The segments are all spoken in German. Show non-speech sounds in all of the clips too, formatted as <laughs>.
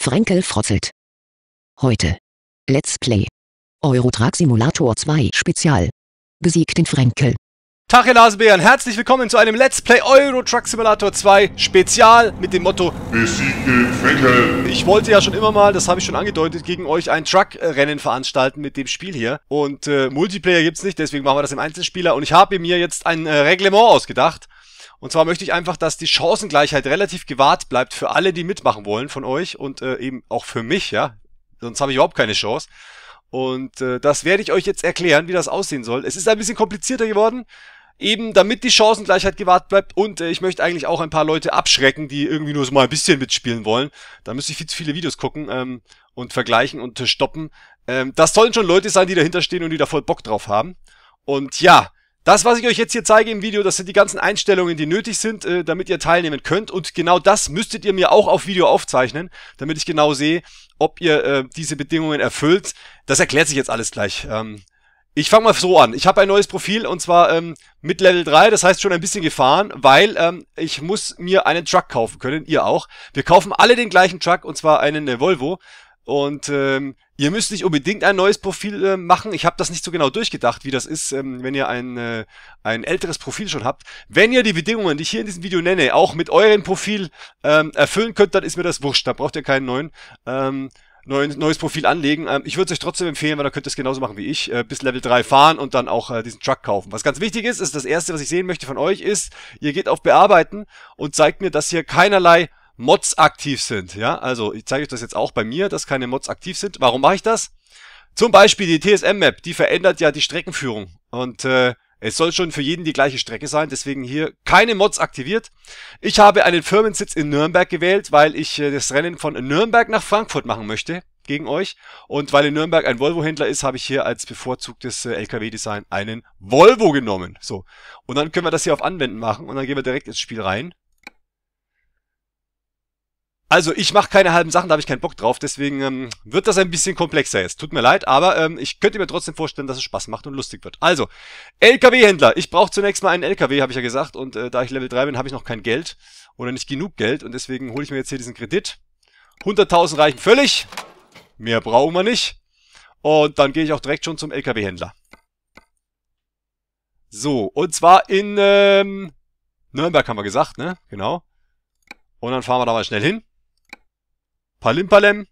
Frenkel frotzelt. Heute. Let's Play. Eurotrack Simulator 2 Spezial. Besiegt den Frenkel. Tag ihr Lasebären. herzlich willkommen zu einem Let's Play Euro Truck Simulator 2 Spezial mit dem Motto Besiegt den Frenkel. Ich wollte ja schon immer mal, das habe ich schon angedeutet, gegen euch ein Truck-Rennen veranstalten mit dem Spiel hier. Und äh, Multiplayer gibt's nicht, deswegen machen wir das im Einzelspieler. Und ich habe mir jetzt ein äh, Reglement ausgedacht. Und zwar möchte ich einfach, dass die Chancengleichheit relativ gewahrt bleibt für alle, die mitmachen wollen von euch und äh, eben auch für mich, ja. Sonst habe ich überhaupt keine Chance. Und äh, das werde ich euch jetzt erklären, wie das aussehen soll. Es ist ein bisschen komplizierter geworden, eben damit die Chancengleichheit gewahrt bleibt. Und äh, ich möchte eigentlich auch ein paar Leute abschrecken, die irgendwie nur so mal ein bisschen mitspielen wollen. Da müsste ich viel zu viele Videos gucken ähm, und vergleichen und äh, stoppen. Ähm, das sollen schon Leute sein, die dahinter stehen und die da voll Bock drauf haben. Und ja, das, was ich euch jetzt hier zeige im Video, das sind die ganzen Einstellungen, die nötig sind, äh, damit ihr teilnehmen könnt. Und genau das müsstet ihr mir auch auf Video aufzeichnen, damit ich genau sehe, ob ihr äh, diese Bedingungen erfüllt. Das erklärt sich jetzt alles gleich. Ähm, ich fange mal so an. Ich habe ein neues Profil und zwar ähm, mit Level 3, das heißt schon ein bisschen gefahren, weil ähm, ich muss mir einen Truck kaufen können, ihr auch. Wir kaufen alle den gleichen Truck und zwar einen äh, Volvo. Und ähm, Ihr müsst nicht unbedingt ein neues Profil äh, machen. Ich habe das nicht so genau durchgedacht, wie das ist, ähm, wenn ihr ein, äh, ein älteres Profil schon habt. Wenn ihr die Bedingungen, die ich hier in diesem Video nenne, auch mit eurem Profil ähm, erfüllen könnt, dann ist mir das wurscht. Da braucht ihr keinen neuen. Ähm, neuen, neues Profil anlegen. Ähm, ich würde es euch trotzdem empfehlen, weil da könnt ihr es genauso machen wie ich. Äh, bis Level 3 fahren und dann auch äh, diesen Truck kaufen. Was ganz wichtig ist, ist das erste, was ich sehen möchte von euch, ist, ihr geht auf Bearbeiten und zeigt mir, dass hier keinerlei Mods aktiv sind. Ja, also ich zeige euch das jetzt auch bei mir, dass keine Mods aktiv sind. Warum mache ich das? Zum Beispiel die TSM-Map, die verändert ja die Streckenführung. Und äh, es soll schon für jeden die gleiche Strecke sein, deswegen hier keine Mods aktiviert. Ich habe einen Firmensitz in Nürnberg gewählt, weil ich äh, das Rennen von Nürnberg nach Frankfurt machen möchte gegen euch. Und weil in Nürnberg ein Volvo-Händler ist, habe ich hier als bevorzugtes äh, LKW-Design einen Volvo genommen. So. Und dann können wir das hier auf Anwenden machen und dann gehen wir direkt ins Spiel rein. Also ich mache keine halben Sachen, da habe ich keinen Bock drauf, deswegen ähm, wird das ein bisschen komplexer jetzt. Tut mir leid, aber ähm, ich könnte mir trotzdem vorstellen, dass es Spaß macht und lustig wird. Also, LKW-Händler. Ich brauche zunächst mal einen LKW, habe ich ja gesagt. Und äh, da ich Level 3 bin, habe ich noch kein Geld oder nicht genug Geld. Und deswegen hole ich mir jetzt hier diesen Kredit. 100.000 reichen völlig. Mehr brauchen wir nicht. Und dann gehe ich auch direkt schon zum LKW-Händler. So, und zwar in ähm, Nürnberg haben wir gesagt, ne? Genau. Und dann fahren wir da mal schnell hin. Palimpalem.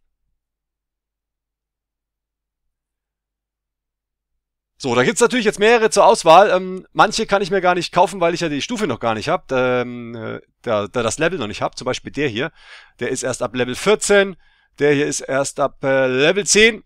So, da gibt's natürlich jetzt mehrere zur Auswahl. Ähm, manche kann ich mir gar nicht kaufen, weil ich ja die Stufe noch gar nicht habe, ähm, äh, da, da das Level noch nicht habe. Zum Beispiel der hier, der ist erst ab Level 14, der hier ist erst ab äh, Level 10.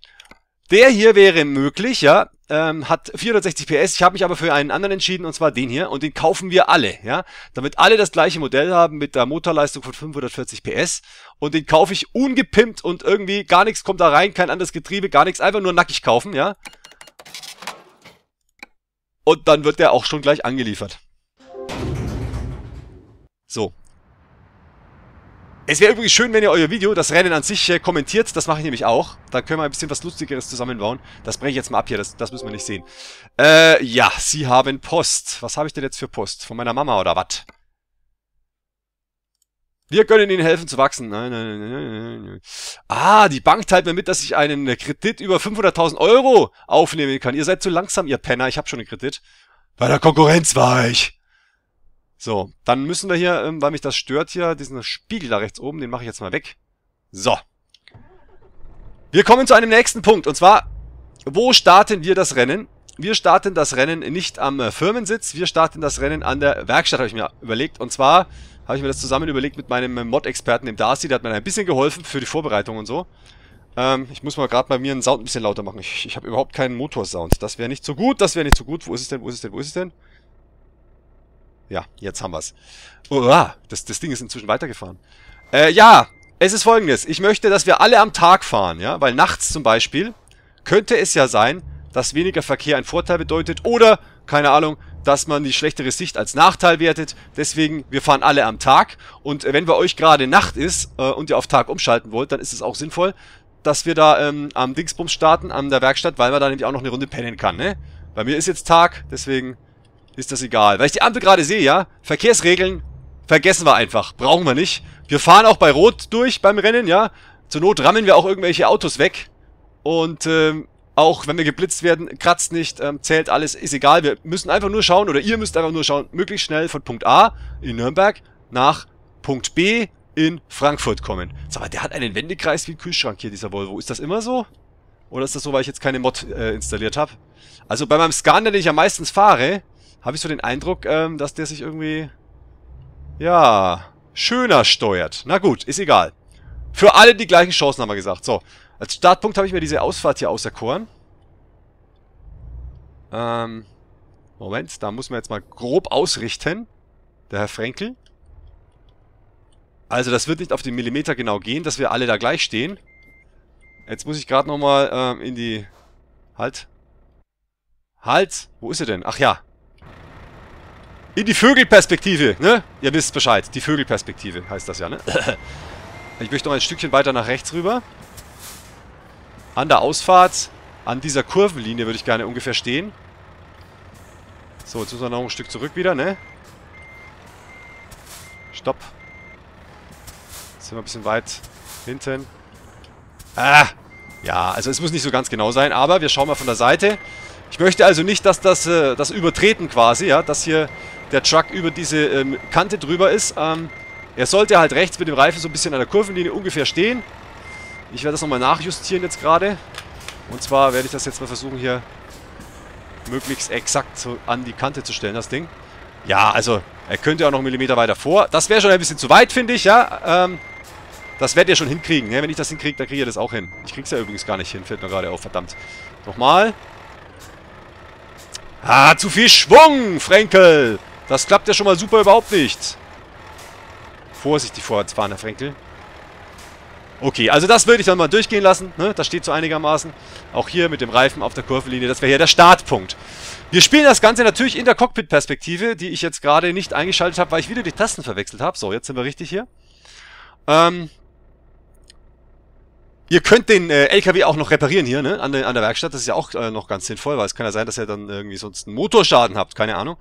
Der hier wäre möglich, ja ähm, hat 460 PS. Ich habe mich aber für einen anderen entschieden und zwar den hier und den kaufen wir alle, ja, damit alle das gleiche Modell haben mit der Motorleistung von 540 PS und den kaufe ich ungepimpt und irgendwie gar nichts kommt da rein, kein anderes Getriebe, gar nichts, einfach nur nackig kaufen, ja. Und dann wird der auch schon gleich angeliefert. So, es wäre übrigens schön, wenn ihr euer Video, das Rennen an sich, äh, kommentiert. Das mache ich nämlich auch. Dann können wir ein bisschen was Lustigeres zusammenbauen. Das breche ich jetzt mal ab hier, das, das müssen wir nicht sehen. Äh, ja, Sie haben Post. Was habe ich denn jetzt für Post? Von meiner Mama oder was? Wir können Ihnen helfen zu wachsen. Nein, nein, nein, nein, nein. Ah, die Bank teilt mir mit, dass ich einen Kredit über 500.000 Euro aufnehmen kann. Ihr seid zu langsam, ihr Penner. Ich habe schon einen Kredit. Bei der Konkurrenz war ich. So, dann müssen wir hier, ähm, weil mich das stört hier, diesen Spiegel da rechts oben, den mache ich jetzt mal weg. So. Wir kommen zu einem nächsten Punkt. Und zwar, wo starten wir das Rennen? Wir starten das Rennen nicht am äh, Firmensitz, wir starten das Rennen an der Werkstatt, habe ich mir überlegt. Und zwar habe ich mir das zusammen überlegt mit meinem äh, Mod-Experten, dem Darcy. Der hat mir ein bisschen geholfen für die Vorbereitung und so. Ähm, ich muss mal gerade bei mir einen Sound ein bisschen lauter machen. Ich, ich habe überhaupt keinen Motorsound. Das wäre nicht so gut, das wäre nicht so gut. Wo ist es denn, wo ist es denn, wo ist es denn? Ja, jetzt haben wir's. Uah, das, das Ding ist inzwischen weitergefahren. Äh, ja, es ist folgendes. Ich möchte, dass wir alle am Tag fahren, ja? Weil nachts zum Beispiel könnte es ja sein, dass weniger Verkehr einen Vorteil bedeutet oder, keine Ahnung, dass man die schlechtere Sicht als Nachteil wertet. Deswegen, wir fahren alle am Tag. Und äh, wenn bei euch gerade Nacht ist äh, und ihr auf Tag umschalten wollt, dann ist es auch sinnvoll, dass wir da ähm, am Dingsbums starten, an der Werkstatt, weil man da nämlich auch noch eine Runde pennen kann, ne? Bei mir ist jetzt Tag, deswegen ist das egal. Weil ich die Ampel gerade sehe, ja? Verkehrsregeln vergessen wir einfach. Brauchen wir nicht. Wir fahren auch bei Rot durch beim Rennen, ja? Zur Not rammen wir auch irgendwelche Autos weg. Und ähm, auch wenn wir geblitzt werden, kratzt nicht, ähm, zählt alles, ist egal. Wir müssen einfach nur schauen, oder ihr müsst einfach nur schauen, möglichst schnell von Punkt A in Nürnberg nach Punkt B in Frankfurt kommen. Sag mal, der hat einen Wendekreis wie ein Kühlschrank hier, dieser Volvo. Ist das immer so? Oder ist das so, weil ich jetzt keine Mod äh, installiert habe? Also bei meinem Scan, den ich ja meistens fahre, habe ich so den Eindruck, ähm, dass der sich irgendwie, ja, schöner steuert. Na gut, ist egal. Für alle die gleichen Chancen, haben wir gesagt. So, als Startpunkt habe ich mir diese Ausfahrt hier auserkoren. Ähm, Moment, da muss man jetzt mal grob ausrichten. Der Herr Frenkel. Also das wird nicht auf den Millimeter genau gehen, dass wir alle da gleich stehen. Jetzt muss ich gerade nochmal ähm, in die... Halt. Halt! Wo ist er denn? Ach ja. In die Vögelperspektive, ne? Ihr wisst Bescheid. Die Vögelperspektive heißt das ja, ne? <laughs> ich möchte noch ein Stückchen weiter nach rechts rüber. An der Ausfahrt, an dieser Kurvenlinie würde ich gerne ungefähr stehen. So, jetzt müssen wir noch ein Stück zurück wieder, ne? Stopp. Jetzt sind wir ein bisschen weit hinten. Ah! Ja, also es muss nicht so ganz genau sein, aber wir schauen mal von der Seite. Ich möchte also nicht, dass das, äh, das Übertreten quasi, ja, dass hier der Truck über diese ähm, Kante drüber ist. Ähm, er sollte halt rechts mit dem Reifen so ein bisschen an der Kurvenlinie ungefähr stehen. Ich werde das nochmal nachjustieren jetzt gerade. Und zwar werde ich das jetzt mal versuchen hier möglichst exakt so an die Kante zu stellen, das Ding. Ja, also er könnte auch noch einen Millimeter weiter vor. Das wäre schon ein bisschen zu weit, finde ich, ja. Ähm, das werdet ihr schon hinkriegen, ne? Wenn ich das hinkriege, dann kriege ich das auch hin. Ich krieg's ja übrigens gar nicht hin, fällt mir gerade auf, verdammt. Nochmal. Ah, zu viel Schwung, Frenkel! Das klappt ja schon mal super überhaupt nicht. Vorsichtig vorwärts fahren, Herr Frenkel. Okay, also das würde ich dann mal durchgehen lassen. Ne? Das steht so einigermaßen. Auch hier mit dem Reifen auf der Kurvenlinie. Das wäre hier der Startpunkt. Wir spielen das Ganze natürlich in der Cockpit-Perspektive, die ich jetzt gerade nicht eingeschaltet habe, weil ich wieder die Tasten verwechselt habe. So, jetzt sind wir richtig hier. Ähm, Ihr könnt den äh, LKW auch noch reparieren hier, ne? An, der, an der Werkstatt. Das ist ja auch äh, noch ganz sinnvoll, weil es kann ja sein, dass ihr dann irgendwie sonst einen Motorschaden habt. Keine Ahnung.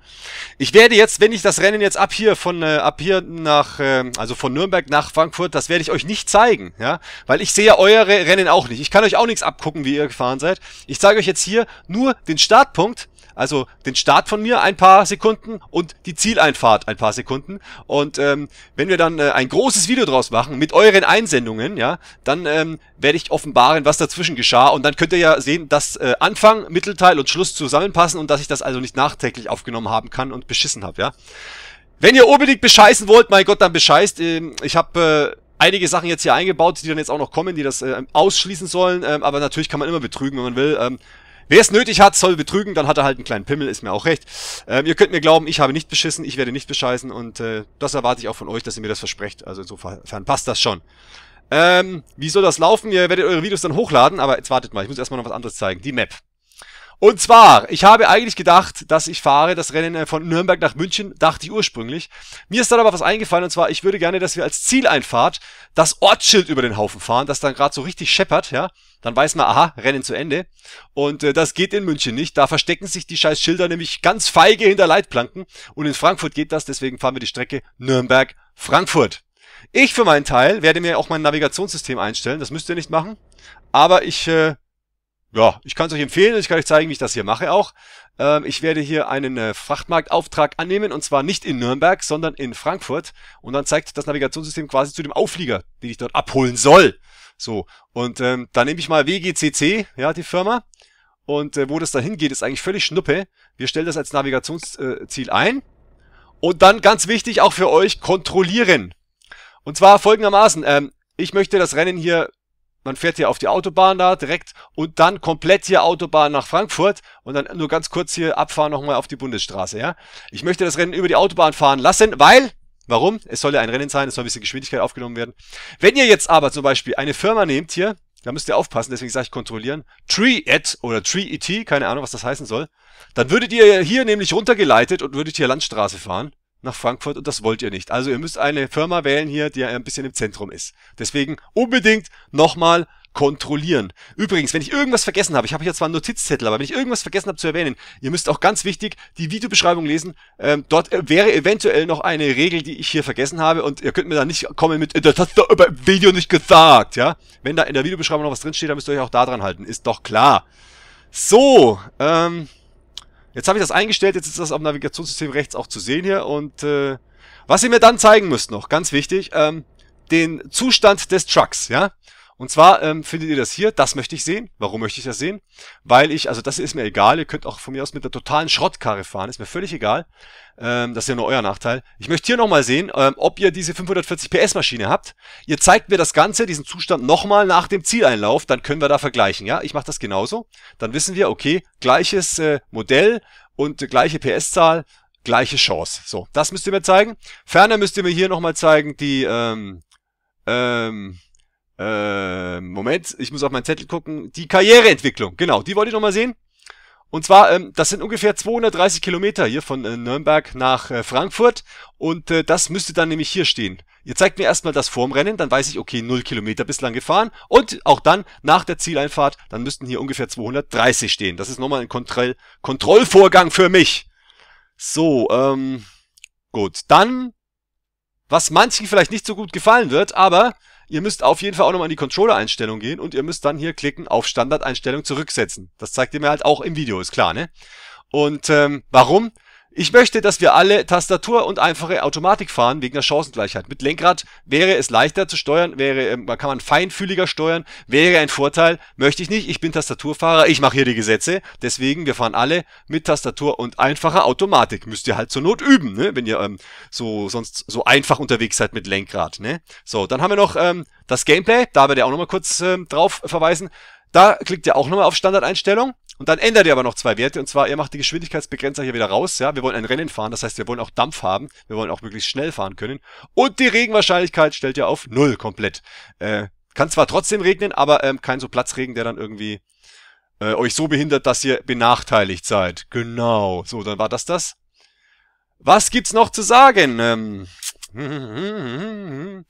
Ich werde jetzt, wenn ich das Rennen jetzt ab hier von äh, ab hier nach, äh, also von Nürnberg nach Frankfurt, das werde ich euch nicht zeigen, ja? Weil ich sehe ja eure Rennen auch nicht. Ich kann euch auch nichts abgucken, wie ihr gefahren seid. Ich zeige euch jetzt hier nur den Startpunkt also den Start von mir ein paar Sekunden und die Zieleinfahrt ein paar Sekunden. Und ähm, wenn wir dann äh, ein großes Video draus machen mit euren Einsendungen, ja, dann ähm, werde ich offenbaren, was dazwischen geschah. Und dann könnt ihr ja sehen, dass äh, Anfang, Mittelteil und Schluss zusammenpassen und dass ich das also nicht nachträglich aufgenommen haben kann und beschissen habe, ja. Wenn ihr unbedingt bescheißen wollt, mein Gott, dann bescheißt. Ähm, ich habe... Äh, einige Sachen jetzt hier eingebaut, die dann jetzt auch noch kommen, die das äh, ausschließen sollen. Ähm, aber natürlich kann man immer betrügen, wenn man will. Ähm, Wer es nötig hat, soll betrügen, dann hat er halt einen kleinen Pimmel, ist mir auch recht. Ähm, ihr könnt mir glauben, ich habe nicht beschissen, ich werde nicht bescheißen und äh, das erwarte ich auch von euch, dass ihr mir das versprecht. Also insofern passt das schon. Ähm, wie soll das laufen? Ihr werdet eure Videos dann hochladen, aber jetzt wartet mal, ich muss erstmal noch was anderes zeigen. Die Map. Und zwar, ich habe eigentlich gedacht, dass ich fahre das Rennen äh, von Nürnberg nach München, dachte ich ursprünglich. Mir ist dann aber was eingefallen und zwar, ich würde gerne, dass wir als Zieleinfahrt das Ortsschild über den Haufen fahren, das dann gerade so richtig scheppert, ja. Dann weiß man, aha, Rennen zu Ende. Und äh, das geht in München nicht. Da verstecken sich die scheiß Schilder nämlich ganz feige hinter Leitplanken. Und in Frankfurt geht das, deswegen fahren wir die Strecke Nürnberg-Frankfurt. Ich für meinen Teil werde mir auch mein Navigationssystem einstellen. Das müsst ihr nicht machen. Aber ich äh, ja, ich kann es euch empfehlen, ich kann euch zeigen, wie ich das hier mache auch. Ähm, ich werde hier einen äh, Frachtmarktauftrag annehmen und zwar nicht in Nürnberg, sondern in Frankfurt. Und dann zeigt das Navigationssystem quasi zu dem Auflieger, den ich dort abholen soll. So, und ähm, da nehme ich mal WGCC, ja, die Firma. Und äh, wo das da hingeht, ist eigentlich völlig Schnuppe. Wir stellen das als Navigationsziel äh, ein. Und dann, ganz wichtig, auch für euch, kontrollieren. Und zwar folgendermaßen, ähm, ich möchte das Rennen hier man fährt hier auf die Autobahn da direkt und dann komplett hier Autobahn nach Frankfurt und dann nur ganz kurz hier abfahren nochmal auf die Bundesstraße, ja. Ich möchte das Rennen über die Autobahn fahren lassen, weil, warum? Es soll ja ein Rennen sein, es soll ein bisschen Geschwindigkeit aufgenommen werden. Wenn ihr jetzt aber zum Beispiel eine Firma nehmt hier, da müsst ihr aufpassen, deswegen sage ich kontrollieren, TreeEd oder TreeET, keine Ahnung, was das heißen soll, dann würdet ihr hier nämlich runtergeleitet und würdet hier Landstraße fahren nach Frankfurt und das wollt ihr nicht. Also ihr müsst eine Firma wählen hier, die ein bisschen im Zentrum ist. Deswegen unbedingt nochmal kontrollieren. Übrigens, wenn ich irgendwas vergessen habe, ich habe hier zwar einen Notizzettel, aber wenn ich irgendwas vergessen habe zu erwähnen, ihr müsst auch ganz wichtig die Videobeschreibung lesen. Ähm, dort äh, wäre eventuell noch eine Regel, die ich hier vergessen habe und ihr könnt mir da nicht kommen mit, äh, das hast du über Video nicht gesagt, ja? Wenn da in der Videobeschreibung noch was drinsteht, dann müsst ihr euch auch da dran halten. Ist doch klar. So, ähm... Jetzt habe ich das eingestellt, jetzt ist das am Navigationssystem rechts auch zu sehen hier. Und äh, was ihr mir dann zeigen müsst noch, ganz wichtig, ähm, den Zustand des Trucks, ja. Und zwar ähm, findet ihr das hier, das möchte ich sehen. Warum möchte ich das sehen? Weil ich, also das ist mir egal, ihr könnt auch von mir aus mit der totalen Schrottkarre fahren, ist mir völlig egal. Ähm, das ist ja nur euer Nachteil. Ich möchte hier nochmal sehen, ähm, ob ihr diese 540 PS Maschine habt. Ihr zeigt mir das Ganze, diesen Zustand nochmal nach dem Zieleinlauf, dann können wir da vergleichen. Ja, ich mache das genauso. Dann wissen wir, okay, gleiches äh, Modell und äh, gleiche PS-Zahl, gleiche Chance. So, das müsst ihr mir zeigen. Ferner müsst ihr mir hier nochmal zeigen, die, ähm, ähm, äh, Moment, ich muss auf meinen Zettel gucken. Die Karriereentwicklung, genau, die wollte ich nochmal sehen. Und zwar, ähm, das sind ungefähr 230 Kilometer hier von äh, Nürnberg nach äh, Frankfurt. Und äh, das müsste dann nämlich hier stehen. Ihr zeigt mir erstmal das vorm Rennen, dann weiß ich, okay, 0 Kilometer bislang gefahren. Und auch dann, nach der Zieleinfahrt, dann müssten hier ungefähr 230 stehen. Das ist nochmal ein Kontroll Kontrollvorgang für mich. So, ähm, gut. Dann, was manchen vielleicht nicht so gut gefallen wird, aber Ihr müsst auf jeden Fall auch nochmal in die Controller-Einstellung gehen und ihr müsst dann hier klicken auf Standardeinstellung zurücksetzen. Das zeigt ihr mir halt auch im Video, ist klar, ne? Und ähm, warum? Ich möchte, dass wir alle Tastatur und einfache Automatik fahren wegen der Chancengleichheit. Mit Lenkrad wäre es leichter zu steuern, wäre, ähm, kann man feinfühliger steuern, wäre ein Vorteil. Möchte ich nicht. Ich bin Tastaturfahrer, ich mache hier die Gesetze. Deswegen, wir fahren alle mit Tastatur und einfacher Automatik. Müsst ihr halt zur Not üben, ne? wenn ihr ähm, so sonst so einfach unterwegs seid mit Lenkrad. Ne? So, dann haben wir noch ähm, das Gameplay. Da werde ich auch nochmal kurz ähm, drauf verweisen. Da klickt ihr auch nochmal auf Standardeinstellung und dann ändert ihr aber noch zwei Werte. Und zwar, ihr macht die Geschwindigkeitsbegrenzer hier wieder raus. Ja, wir wollen ein Rennen fahren. Das heißt, wir wollen auch Dampf haben. Wir wollen auch möglichst schnell fahren können. Und die Regenwahrscheinlichkeit stellt ihr auf Null komplett. Äh, kann zwar trotzdem regnen, aber ähm, kein so Platzregen, der dann irgendwie äh, euch so behindert, dass ihr benachteiligt seid. Genau. So, dann war das das. Was gibt's noch zu sagen? Ähm, <laughs> hm, hm, hm,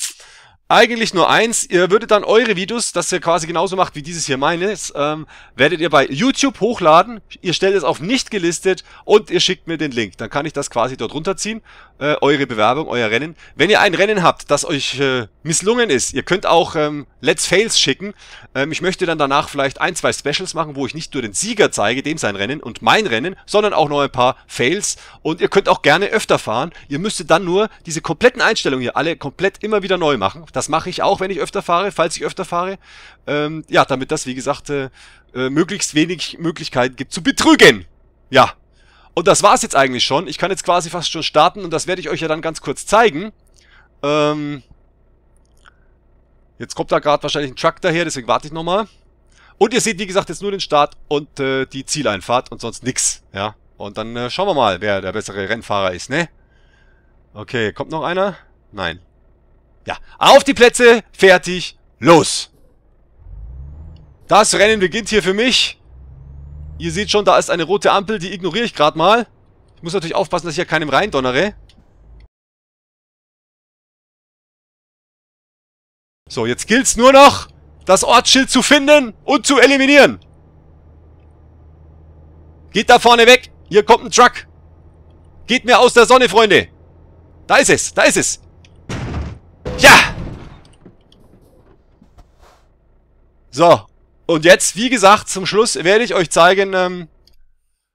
eigentlich nur eins, ihr würdet dann eure Videos, das ihr quasi genauso macht wie dieses hier meines, ähm, werdet ihr bei YouTube hochladen, ihr stellt es auf nicht gelistet und ihr schickt mir den Link. Dann kann ich das quasi dort runterziehen, äh, eure Bewerbung, euer Rennen. Wenn ihr ein Rennen habt, das euch äh, misslungen ist, ihr könnt auch ähm, Let's Fails schicken. Ähm, ich möchte dann danach vielleicht ein, zwei Specials machen, wo ich nicht nur den Sieger zeige, dem sein Rennen und mein Rennen, sondern auch noch ein paar Fails. Und ihr könnt auch gerne öfter fahren. Ihr müsstet dann nur diese kompletten Einstellungen hier alle komplett immer wieder neu machen. Das das mache ich auch, wenn ich öfter fahre, falls ich öfter fahre. Ähm, ja, damit das, wie gesagt, äh, äh, möglichst wenig Möglichkeiten gibt zu betrügen. Ja. Und das war's jetzt eigentlich schon. Ich kann jetzt quasi fast schon starten und das werde ich euch ja dann ganz kurz zeigen. Ähm, jetzt kommt da gerade wahrscheinlich ein Truck daher, deswegen warte ich nochmal. Und ihr seht, wie gesagt, jetzt nur den Start und äh, die Zieleinfahrt und sonst nix. Ja, und dann äh, schauen wir mal, wer der bessere Rennfahrer ist, ne? Okay, kommt noch einer? Nein. Ja, auf die Plätze, fertig, los! Das Rennen beginnt hier für mich. Ihr seht schon, da ist eine rote Ampel, die ignoriere ich gerade mal. Ich muss natürlich aufpassen, dass ich hier keinem reindonnere. So, jetzt gilt's nur noch, das Ortsschild zu finden und zu eliminieren. Geht da vorne weg, hier kommt ein Truck. Geht mir aus der Sonne, Freunde. Da ist es, da ist es. So, und jetzt, wie gesagt, zum Schluss werde ich euch zeigen, ähm,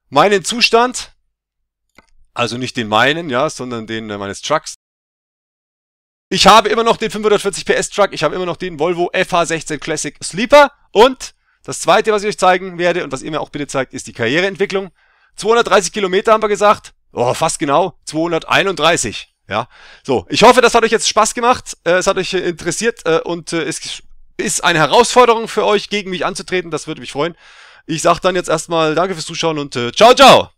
meinen Zustand. Also nicht den meinen, ja, sondern den äh, meines Trucks. Ich habe immer noch den 540 PS Truck, ich habe immer noch den Volvo FH16 Classic Sleeper und das zweite, was ich euch zeigen werde und was ihr mir auch bitte zeigt, ist die Karriereentwicklung. 230 Kilometer haben wir gesagt, oh, fast genau, 231. Ja, so, ich hoffe, das hat euch jetzt Spaß gemacht, äh, es hat euch interessiert äh, und äh, es ist eine Herausforderung für euch, gegen mich anzutreten. Das würde mich freuen. Ich sage dann jetzt erstmal Danke fürs Zuschauen und äh, ciao, ciao!